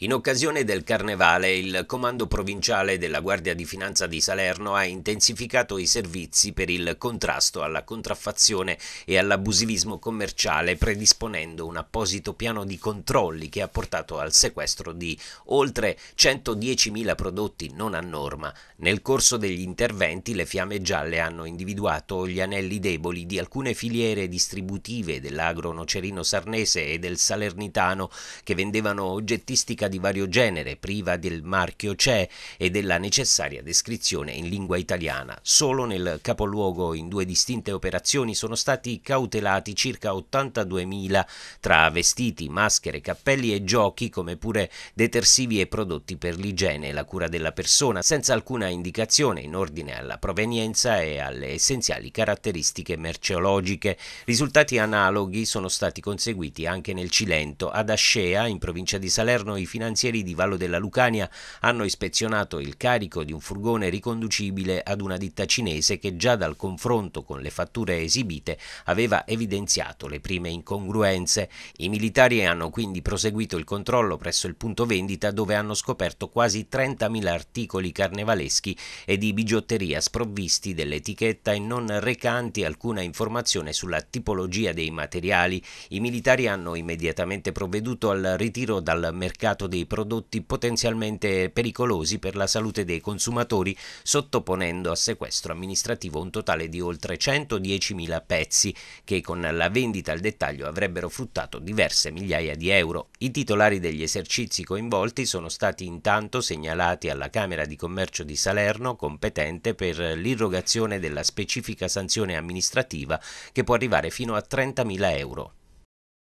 In occasione del carnevale il Comando Provinciale della Guardia di Finanza di Salerno ha intensificato i servizi per il contrasto alla contraffazione e all'abusivismo commerciale predisponendo un apposito piano di controlli che ha portato al sequestro di oltre 110.000 prodotti non a norma. Nel corso degli interventi le fiamme gialle hanno individuato gli anelli deboli di alcune filiere distributive dell'agro nocerino sarnese e del salernitano che vendevano oggettisticamente grafica di vario genere, priva del marchio CE e della necessaria descrizione in lingua italiana. Solo nel capoluogo, in due distinte operazioni, sono stati cautelati circa 82.000 tra vestiti, maschere, cappelli e giochi, come pure detersivi e prodotti per l'igiene e la cura della persona, senza alcuna indicazione in ordine alla provenienza e alle essenziali caratteristiche merceologiche. Risultati analoghi sono stati conseguiti anche nel Cilento, ad Ascea, in provincia di Salerno, i finanzieri di Vallo della Lucania hanno ispezionato il carico di un furgone riconducibile ad una ditta cinese che già dal confronto con le fatture esibite aveva evidenziato le prime incongruenze. I militari hanno quindi proseguito il controllo presso il punto vendita dove hanno scoperto quasi 30.000 articoli carnevaleschi e di bigiotteria sprovvisti dell'etichetta e non recanti alcuna informazione sulla tipologia dei materiali. I militari hanno immediatamente provveduto al ritiro dal mercato mercato dei prodotti potenzialmente pericolosi per la salute dei consumatori, sottoponendo a sequestro amministrativo un totale di oltre 110.000 pezzi, che con la vendita al dettaglio avrebbero fruttato diverse migliaia di euro. I titolari degli esercizi coinvolti sono stati intanto segnalati alla Camera di Commercio di Salerno, competente per l'irrogazione della specifica sanzione amministrativa che può arrivare fino a 30.000 euro.